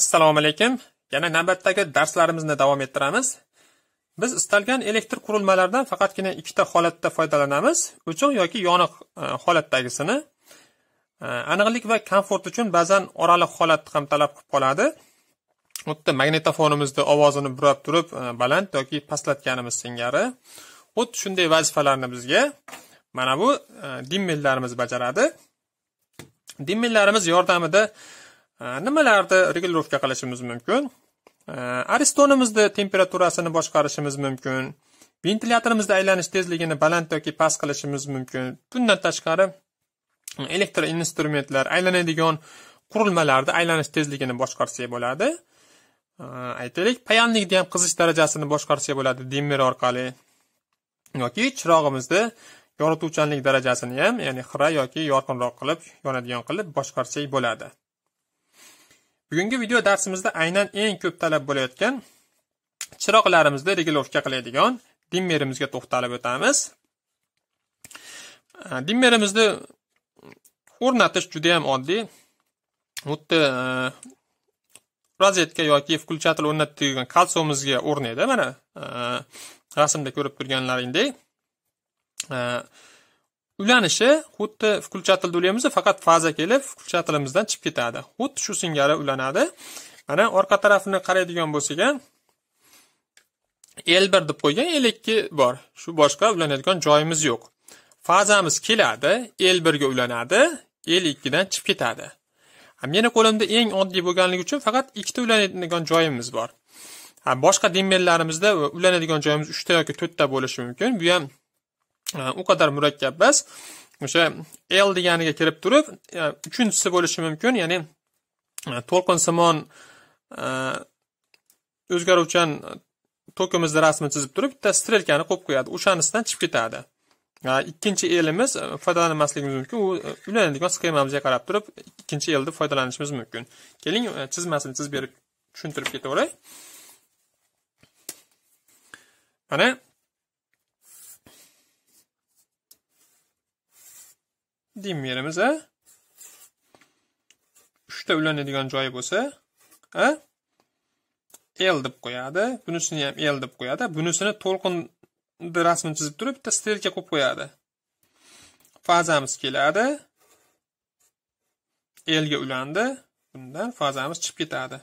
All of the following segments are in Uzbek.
assalomu alaykum yana navbatdagi darslarimizni davom ettiramiz biz istalgan elektr qurilmalardan faqatgina ikkita holatda foydalanamiz o'chiq yoki yoniq e, holatdagisini e, aniqlik va komfort uchun ba'zan oraliq holat ham talab qilib qoladi yerda magnitofonimizni ovozini burab turib e, baland yoki pastlatganimiz singari xuddi shunday vazifalarni bizga mana bu dimmellarimiz bajaradi dimmellarimiz yordamida Э, nimalarni regulirovka qilishimiz mumkin э, aristonimizni temperaturasini boshqarishimiz mumkin ventilyatorimizni aylanish tezligini baland yoki past qilishimiz mumkin bundan tashqari elektr instrumentlar aylanadigan qurilmalarni aylanish tezligini boshqarsak bo'ladi э, aytaylik payanlikni ham qizish darajasini boshqarsak bo'ladi dimmer orqali yoki chirog'imizni yorituvchanlik darajasini ham ya'ni xira yoki yorqinroq qilib yonadigan qilib boshqarsak bo'ladi bugungi video darsimizda aynan eng ko'p talab bo'layotgan chiroqlarimizni regulirovka qiladigan dimmerimizga to'xtalib o'tamiz э, dimmerimizni o'rnatish juda yam oddiy xuddi э, rozetka yoki включатель o'rnatilgan turgan kolsomizga o'rnaydi mana э, rasmda ko'rib turganlaringdek ulanishi xuddi включатель ulaymiz faqat faza kelib включателimizdan chiqib ketadi xuddi shu singari ulanadi mana orqa tarafini qaraydigan bo'lsak ham l bir deb qo'ygan l ikki bor shu boshqa ulanadigan joyimiz yo'q fazamiz keladi l birga ulanadi l ikkidan chiqib ketadi meni qo'limda eng oddiy bo'lganligi uchun faqat ikkita ulanadigan joyimiz bor boshqa dimerlarimizda ulanadigan joyimiz uchta yoki to'rtta bo'lishi mumkin bu ham u qadar murakkab emas o'sha l deganiga kirib turib uchinchisi bo'lishi mumkin ya'ni э, to'lqinsimon э, o'zgaruvchan э, tokimizni rasmi chizib turib bitta strelkani qo'yib qo'yadi o'shanisidan chiqib ketadi ikkinchi elimiz e, foydalanmasligimiz mumkin u e, ulanadigan sxemamizga qarab turib ikkinchi elni foydalanishimiz mumkin keling e, chizmasini chizib berib tushuntirib ketaveray mana dim yerimiz 3 uchta ulanadigan joyi bo'lsa a l deb qo'yadi bunisini ham l deb qo'yadi bunisini to'lqinni rasmini chizib turib bitta strelka qo'yib qo'yadi fazamiz keladi elga ulandi bundan fazamiz chiqib ketadi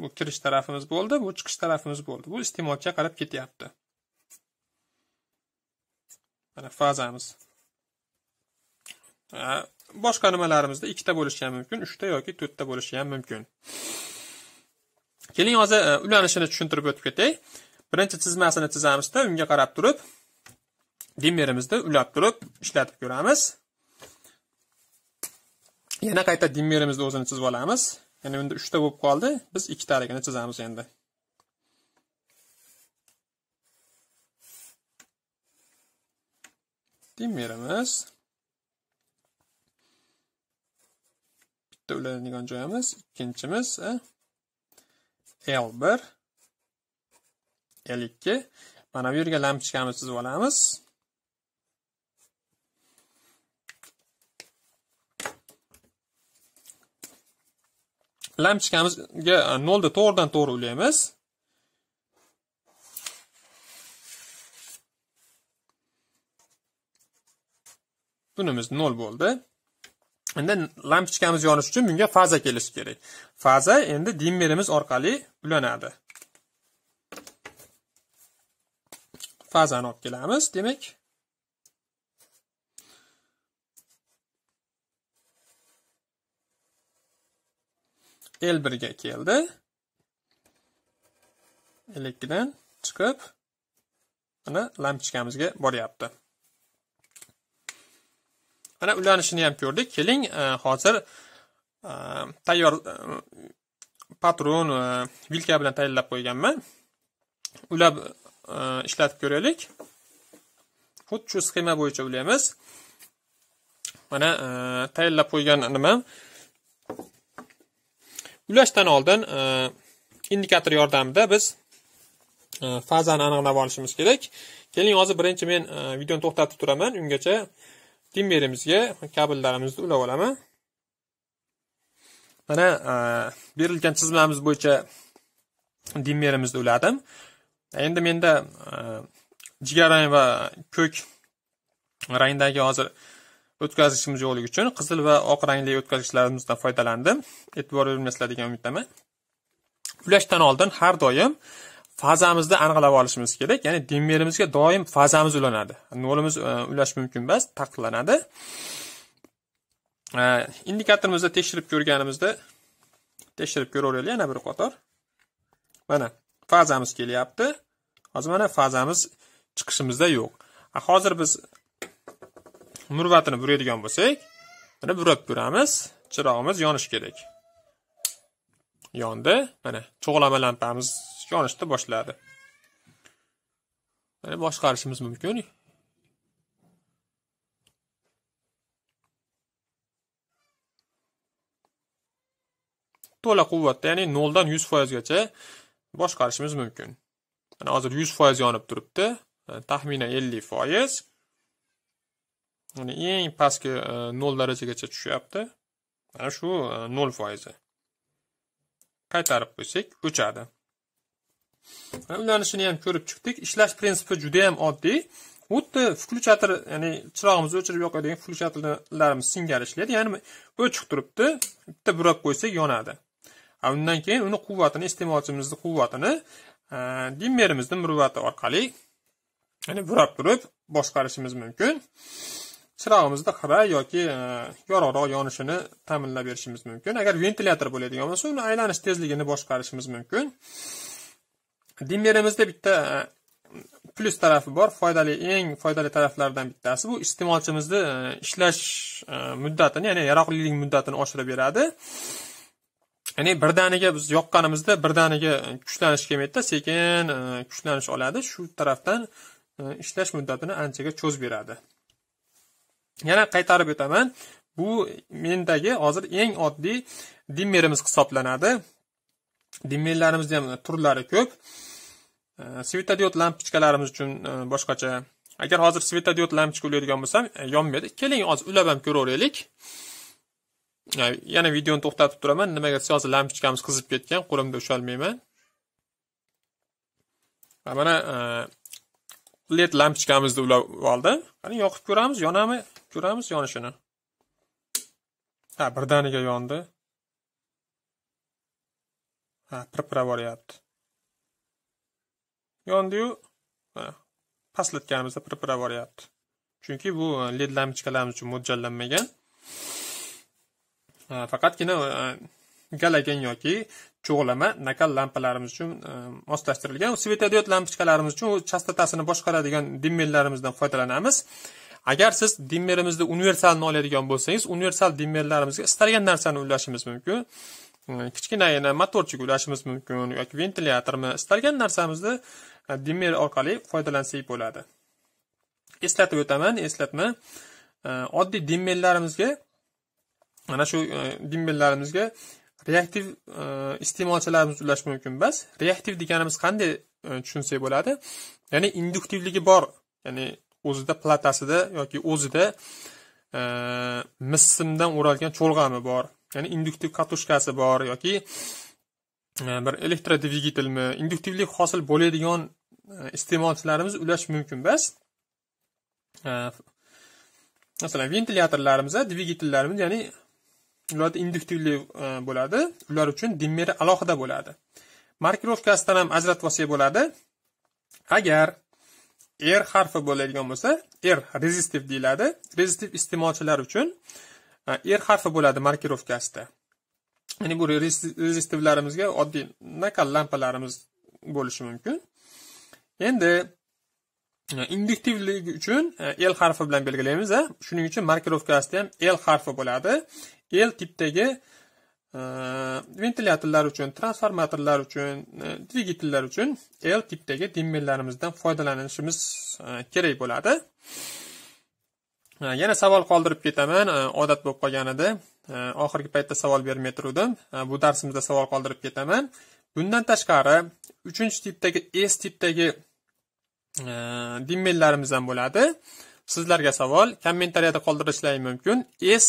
bu kirish tarafimiz bo'ldi bu chiqish tarafimiz bo'ldi bu iste'molchiga qarab ketyapti mana fazamiz boshqa nimalarimizda ikkita bo'lishi ham mumkin uchta yoki to'rtta bo'lishi ham mumkin keling hozir e, ulanishini tushuntirib o'tib ketay birinchi chizmasini chizamizda unga qarab turib dimmerimizda ulab turib ishlatib ko'ramiz yana qayta dimmerimizni o'zini chizib olamiz ya'ni unda uchta bo'lib qoldi biz ikkitaligini chizamiz endi dimmerimiz bitta ulanadigan joyimiz ikkinchimiz l1 e, l2 mana bu yerga lampochkamizni chizib olamiz lampochkamizga e, nolni to'g'ridan to'g'ri ulaymiz bunimiz nol bo'ldi endi lampochkamiz yonishi uchun bunga faza kelishi kerak faza endi dimmerimiz orqali ulanadi fazani olib kelamiz demak l birga keldi l ikkidan chiqib mana lampochkamizga boryapti mana ulanishini ham ko'rdik keling e, hozir e, tayyor e, patron vilka bilan tayyorlab qo'yganman ulab ishlatib ko'raylik xuddi shu sxema bo'yicha ulaymiz mana tayyorlab qo'ygan nima ulashdan oldin indikator yordamida biz fazani aniqlab olishimiz kerak keling hozir birinchi men videoni to'xtatib turaman ungacha dimmerimizga kabllarimizni kabellarimizni ulab olaman mana e, berilgan chizmamiz bo'yicha dimmerimizni uladim endi menda e, jigarrang va ko'k rangdagi hozir o'tkazgichimiz yo'qligi uchun qizil va oq rangli o'tkazgichlarimizdan foydalandim e'tibor bermaslar degan umiddaman ulashdan oldin har doim fazamizda aniqlab olishimiz kerak ya'ni dimerimizga doim fazamiz ulanadi nolimiz e, ulash mumkin emas taqiqlanadi e, indikatorimizni tekshirib ko'rganimizda tekshirib ko'raveraylik yana bir qator mana fazamiz kelyapti hozir mana fazamiz chiqishimizda yo'q hozir biz murvatini buraydigan bo'lsak mana burab ko'ramiz chirog'imiz yonishi kerak yondi mana cho'g'lama lampamiz yonishni boshladi mana boshqarishimiz mumkin to'la quvvatda ya'ni noldan yuz foizgacha boshqarishimiz mumkin mana hozir yuz foiz yonib turibdi taxminan ellik foiz eng pastki e, nol darajagacha tushyapti mana shu e, nol foizi qaytarib qo'ysak o'chadi ulanishini ham ko'rib chiqdik ishlash prinsipi juda yam oddiy xuddi включатор ya'ni chirog'imizni o'chirib yoqadigan включatorlarimiz singari ishlaydi ya'ni o'chiq turibdi bitta burab qo'ysak yonadi undan keyin uni quvvatini iste'molchimizni quvvatini dimmerimizni murvati orqali ya'ni burab turib boshqarishimiz mumkin chirog'imizni xira yoki e, yorug'roq yonishini ta'minlab berishimiz mumkin agar ventilyator bo'ladigan bo'lsa uni aylanish tezligini boshqarishimiz mumkin dimmerimizda bitta e, plyus tarafi bor foydali eng foydali taraflardan bittasi bu iste'molchimizni e, ishlash muddatini ya'ni yaroqlilik muddatini oshirib beradi ya'ni birdaniga biz yoqqanimizda birdaniga kuchlanish kelmaydida sekin kuchlanish oladi shu tarafdan ishlash muddatini anchaga cho'zib beradi yana qaytarib o'taman bu mendagi hozir eng oddiy dimmerimiz hisoblanadi dimmerlarimizni ham turlari ko'p svetodiod lampochkalarimiz uchun e, boshqacha agar hozir svetodiod lampochka ulaydigan bo'lsam e, yonmaydi keling hozir ulab ham ko'raveraylik yana videoni to'xtatib turaman nimaga hozir lampochkamiz qizib ketgan qo'limda ushlolmayman mana e, led lampochkamizni ulab oldim qani yoqib ko'ramiz yonami Ko'ramiz yonishini. Ha, birdaniga yondi. Ha, pirpira boryapti. Yondi-yu, pastlatganimizda pirpira boryapti. Chunki bu e, led lampochkalarimiz uchun mo'ljallanmagan. Faqatgina e, galagan yoki cho'g'lama nakal lampalarimiz uchun e, moslashtirilgan svetodiod lampochkalarimiz uchun chastotasini boshqaradigan dimmellarimizdan foydalanamiz agar siz dimmerimizda universalni oladigan bo'lsangiz universal dimmerlarimizga istalgan narsani ulashimiz mumkin kichkinagina motorchik ulashimiz mumkin yoki ventilyatormi istalgan narsamizni e, dimmer orqali foydalansak bo'ladi eslatib o'taman eslatma oddiy dimmerlarimizga mana shu e, dimmerlarimizga reaktiv e, iste'molchilarimiz ulash mumkin emas reaktiv deganimiz qanday tushunsak bo'ladi ya'ni induktivligi bor ya'ni o'zida platasida yoki o'zida mis e, missimdan o'ralgan cho'lg'ami bor ya'ni induktiv katushkasi bor yoki e, bir elektrodvigitelmi induktivlik hosil bo'ladigan e, iste'molchilarimiz ulash mumkin emas masalan ventilyatorlarimizda dvigatellarimiz ya'ni ularda induktivli bo'ladi ular uchun dimmeri alohida bo'ladi markirovkasidan ham ajratib olsak bo'ladi agar er harfi bo'ladigan bo'lsa er rezistiv deyiladi rezistiv iste'molchilar uchun er harfi bo'ladi markirovkasida ya'ni bu rezistivlarimizga oddiy nakal lampalarimiz bo'lishi mumkin endi e, induktivlik uchun e, l harfi bilan belgilaymiz shuning uchun markirovkasida ham l harfi bo'ladi l tipdagi ventilyatorlar uchun transformatorlar uchun e, dvigatellar uchun l tipdagi dimmerlarimizdan foydalanishimiz e, kerak bo'ladi e, yana savol qoldirib ketaman odat bo'lib qolgan edi oxirgi paytda savol bermay turuvdim bu darsimizda savol qoldirib ketaman bundan tashqari uchinchi tipdagi s tipdagi dimmellarimiz ham bo'ladi sizlarga savol kommentariyada qoldirishlari mumkin s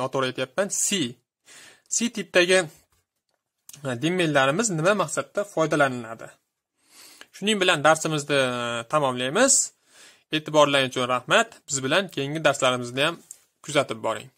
noto'g'ri aytyapman c C tipdagi e, dimmellarimiz nima maqsadda foydalaniladi shuning bilan darsimizni e, tamomlaymiz e'tiborlaringiz uchun rahmat biz bilan keyingi darslarimizni ham kuzatib boring